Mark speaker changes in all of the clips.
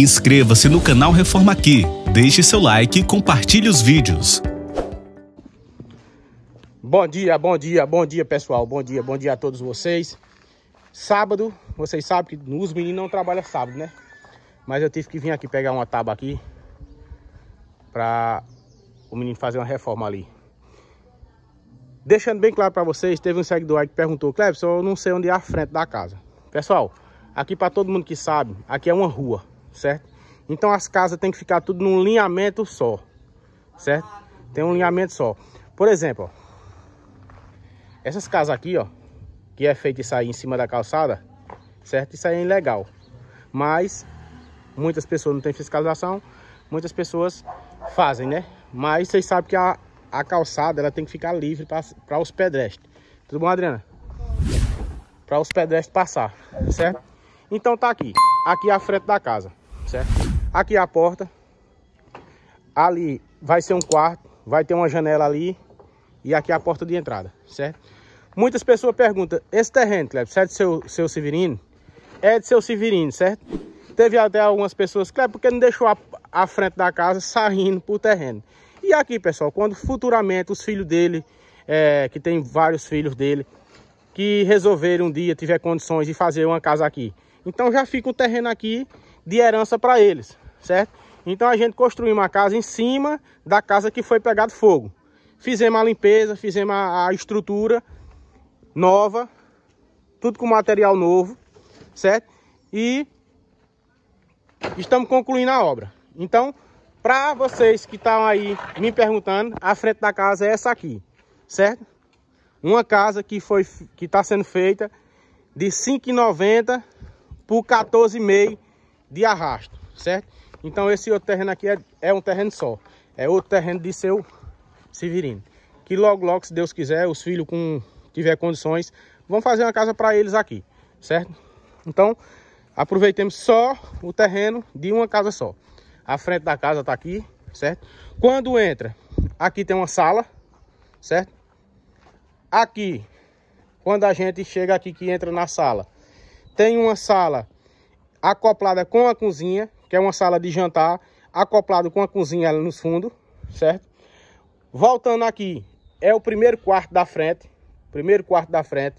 Speaker 1: Inscreva-se no canal Reforma Aqui, deixe seu like e compartilhe os vídeos. Bom dia, bom dia, bom dia pessoal, bom dia, bom dia a todos vocês. Sábado, vocês sabem que os meninos não trabalham sábado, né? Mas eu tive que vir aqui pegar uma tábua aqui para o menino fazer uma reforma ali. Deixando bem claro para vocês, teve um seguidor aí que perguntou, Clebson, eu não sei onde é a frente da casa. Pessoal, aqui para todo mundo que sabe, aqui é uma rua certo? Então as casas tem que ficar tudo num linhamento só, certo? Tem um linhamento só. Por exemplo, ó, essas casas aqui, ó, que é feito isso aí em cima da calçada, certo? Isso aí é ilegal. Mas muitas pessoas não têm fiscalização, muitas pessoas fazem, né? Mas vocês sabem que a, a calçada ela tem que ficar livre para os pedestres. Tudo bom, Adriana? Para os pedestres passar, certo? Então tá aqui, aqui é a frente da casa certo? Aqui é a porta. Ali vai ser um quarto, vai ter uma janela ali e aqui é a porta de entrada, certo? Muitas pessoas perguntam, esse terreno, Cleber, é de seu, seu Severino? É de seu Severino, certo? Teve até algumas pessoas, Cleber, porque não deixou a, a frente da casa saindo pro terreno. E aqui, pessoal, quando futuramente os filhos dele, é, que tem vários filhos dele, que resolveram um dia, tiver condições de fazer uma casa aqui. Então já fica o terreno aqui de herança para eles, certo? Então a gente construiu uma casa em cima da casa que foi pegado fogo. Fizemos a limpeza, fizemos a, estrutura nova, tudo com material novo, certo? E estamos concluindo a obra. Então, para vocês que estão aí me perguntando, a frente da casa é essa aqui, certo? Uma casa que foi que está sendo feita de 5,90 por 14,5 de arrasto, certo? Então esse outro terreno aqui é, é um terreno só. É outro terreno de seu Severino. Que logo, logo, se Deus quiser, os filhos com tiver condições, vão fazer uma casa para eles aqui, certo? Então, aproveitemos só o terreno de uma casa só. A frente da casa está aqui, certo? Quando entra, aqui tem uma sala, certo? Aqui, quando a gente chega aqui que entra na sala, tem uma sala acoplada com a cozinha, que é uma sala de jantar, acoplado com a cozinha ali nos fundos, certo? Voltando aqui, é o primeiro quarto da frente, primeiro quarto da frente,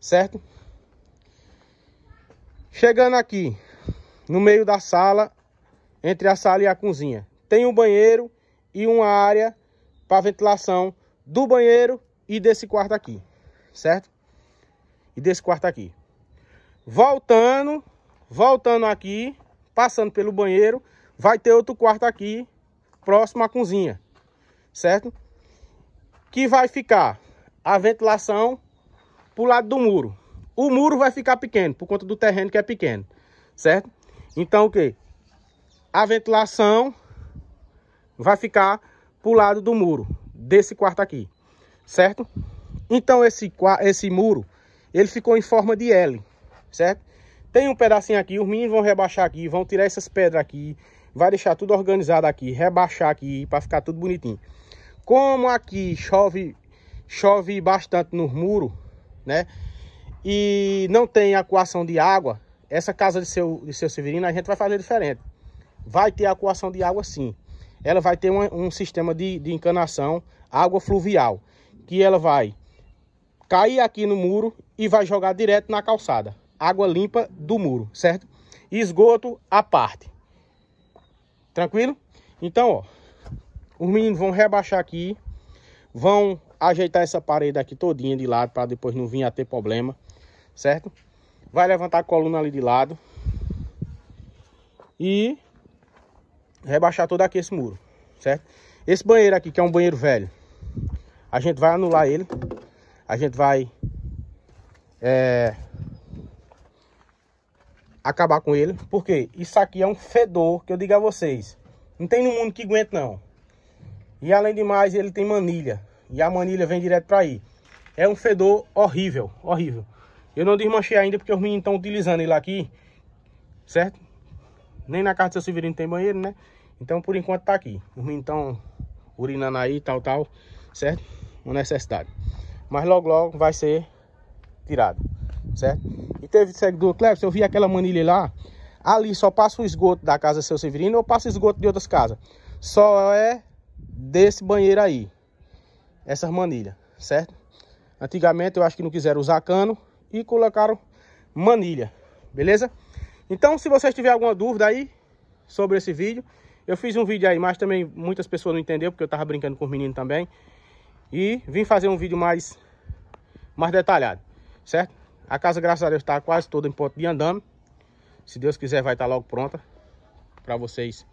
Speaker 1: certo? Chegando aqui, no meio da sala, entre a sala e a cozinha, tem um banheiro e uma área para ventilação do banheiro e desse quarto aqui, certo? E desse quarto aqui. Voltando voltando aqui, passando pelo banheiro, vai ter outro quarto aqui, próximo à cozinha, certo? Que vai ficar a ventilação pro lado do muro. O muro vai ficar pequeno, por conta do terreno que é pequeno, certo? Então o que? A ventilação vai ficar pro lado do muro, desse quarto aqui, certo? Então esse, esse muro, ele ficou em forma de L, certo? Tem um pedacinho aqui, os meninos vão rebaixar aqui, vão tirar essas pedras aqui, vai deixar tudo organizado aqui, rebaixar aqui para ficar tudo bonitinho. Como aqui chove, chove bastante nos muros, né? E não tem acuação de água, essa casa de seu, de seu Severino a gente vai fazer diferente. Vai ter acuação de água sim. Ela vai ter um sistema de, de encanação, água fluvial, que ela vai cair aqui no muro e vai jogar direto na calçada água limpa do muro, certo? E esgoto à parte. Tranquilo? Então, ó, os meninos vão rebaixar aqui, vão ajeitar essa parede aqui todinha de lado para depois não vir a ter problema, certo? Vai levantar a coluna ali de lado e rebaixar todo aqui esse muro, certo? Esse banheiro aqui, que é um banheiro velho, a gente vai anular ele, a gente vai é, acabar com ele. Porque isso aqui é um fedor que eu digo a vocês. Não tem no mundo que aguente não. E além de mais, ele tem manilha. E a manilha vem direto para aí. É um fedor horrível, horrível. Eu não desmanchei ainda porque os meninos estão utilizando ele aqui. Certo? Nem na casa do seu Severino tem banheiro, né? Então, por enquanto tá aqui. Os meninos estão urinando aí, tal, tal. Certo? Uma necessidade. Mas logo, logo vai ser tirado. Certo? teve seguidor, Cleves, eu vi aquela manilha lá, ali só passa o esgoto da casa seu Severino ou passa o esgoto de outras casas. Só é desse banheiro aí, essas manilhas, certo? Antigamente eu acho que não quiseram usar cano e colocaram manilha, beleza? Então se vocês tiverem alguma dúvida aí sobre esse vídeo, eu fiz um vídeo aí, mas também muitas pessoas não entenderam porque eu tava brincando com os meninos também. E vim fazer um vídeo mais, mais detalhado, certo? A casa, graças a Deus, está quase toda em ponto de andame. Se Deus quiser, vai estar tá logo pronta para vocês.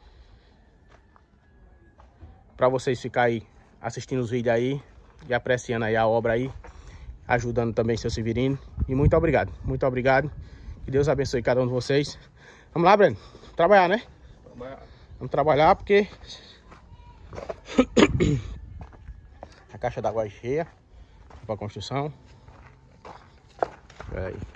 Speaker 1: Para vocês ficarem assistindo os vídeos aí e apreciando aí a obra aí. Ajudando também seu Severino. E muito obrigado, muito obrigado. Que Deus abençoe cada um de vocês. Vamos lá, Breno. Trabalhar, né? Trabalhar. Vamos trabalhar porque... a caixa d'água é cheia para construção. right?